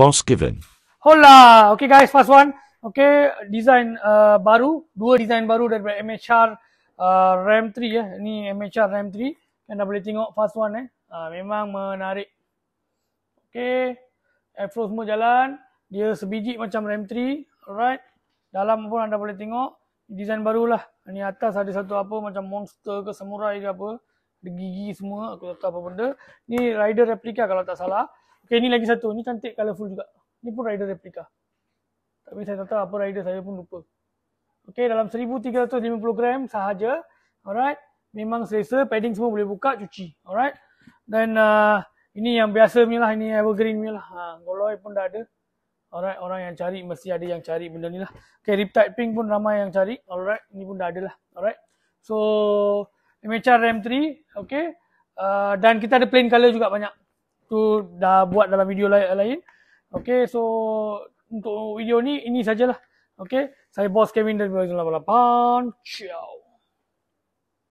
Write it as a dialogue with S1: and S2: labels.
S1: response given. Hola, lah. okay guys, first one, okay, design uh, baru, dua design baru dari MHR uh, RAM 3 ya, ni MHR RAM 3, anda boleh tengok first one eh, uh, memang menarik. Okay, airflow semua jalan, dia sebiji macam RAM 3, alright, dalam pun anda boleh tengok, design baru lah. ni atas ada satu apa macam monster ke samurai ke apa, ada gigi semua, aku tak tahu apa benda, ni rider replica kalau tak salah, Okay, ni lagi satu. Ni cantik colourful juga. Ni pun rider replica. Tapi saya tak tahu apa rider saya pun lupa. Okay, dalam 1350 gram sahaja. Alright. Memang selesa. Padding semua boleh buka, cuci. Alright. Dan uh, ini yang biasa ni lah. Ini evergreen ni lah. Ha, Goloi pun dah ada. Alright, orang yang cari mesti ada yang cari benda ni lah. Okay, Riptide Pink pun ramai yang cari. Alright, ini pun dah ada lah. Alright. So, MHR RAM 3. Okay. Uh, dan kita ada plain color juga banyak tu dah buat dalam video lain-lain. Okay, so untuk video ni, ini sajalah. Okay, saya Boss Kevin dari 2008. Ciao.